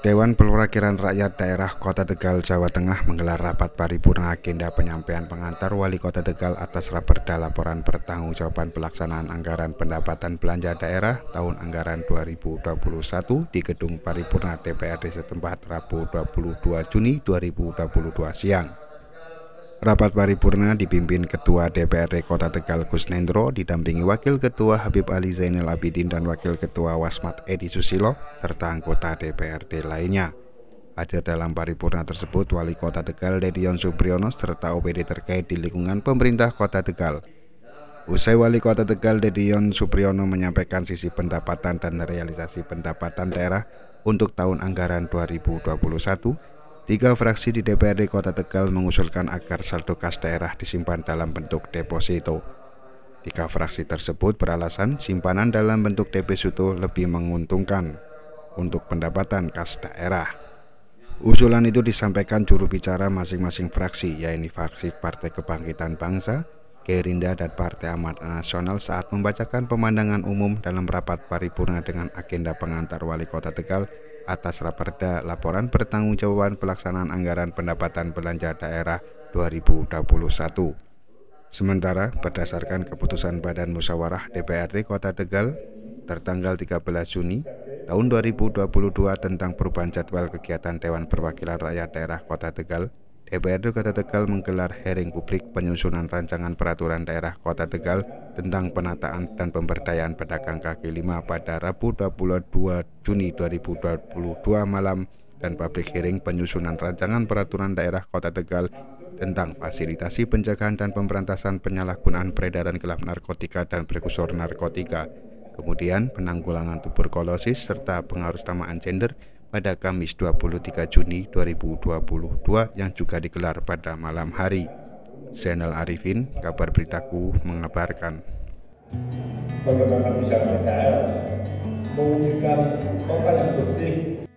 Dewan Perwakilan Rakyat Daerah Kota Tegal, Jawa Tengah menggelar rapat paripurna agenda penyampaian pengantar Wali Kota Tegal atas Raperda Laporan Pertanggungjawaban Pelaksanaan Anggaran Pendapatan Belanja Daerah tahun anggaran 2021 di Gedung Paripurna DPRD setempat Rabu 22 Juni 2022 siang. Rapat paripurna dipimpin Ketua DPRD Kota Tegal Kusnendro didampingi Wakil Ketua Habib Ali Zainal Abidin dan Wakil Ketua Wasmat Edi Susilo serta anggota DPRD lainnya. Hadir dalam paripurna tersebut Wali Kota Tegal Dedion Supriyono serta OPD terkait di lingkungan pemerintah Kota Tegal. Usai Wali Kota Tegal Dedion Supriyono menyampaikan sisi pendapatan dan realisasi pendapatan daerah untuk tahun anggaran 2021, Tiga fraksi di DPRD Kota Tegal mengusulkan agar saldo kas daerah disimpan dalam bentuk deposito. Tiga fraksi tersebut beralasan simpanan dalam bentuk deposito lebih menguntungkan untuk pendapatan kas daerah. Usulan itu disampaikan juru bicara masing-masing fraksi, yaitu fraksi Partai Kebangkitan Bangsa, Gerindra dan Partai Amat Nasional saat membacakan pemandangan umum dalam rapat paripurna dengan agenda pengantar wali kota Tegal atas Raperda Laporan Pertanggungjawaban Pelaksanaan Anggaran Pendapatan Belanja Daerah 2021. Sementara, berdasarkan keputusan Badan Musyawarah DPRD Kota Tegal tertanggal 13 Juni tahun 2022 tentang perubahan jadwal kegiatan Dewan Perwakilan Rakyat Daerah Kota Tegal, DPRD Kota Tegal menggelar hearing publik penyusunan rancangan peraturan daerah Kota Tegal tentang penataan dan pemberdayaan pedagang kaki lima pada Rabu 22 Juni 2022 malam dan publik hearing penyusunan rancangan peraturan daerah Kota Tegal tentang fasilitasi pencegahan dan pemberantasan penyalahgunaan peredaran gelap narkotika dan prekursor narkotika kemudian penanggulangan tuberkulosis serta pengarus tamaan gender pada Kamis 23 Juni 2022 yang juga digelar pada malam hari. Channel Arifin, kabar beritaku mengabarkan. Bagaimana bisa mereka mewujudkan kota yang bersih,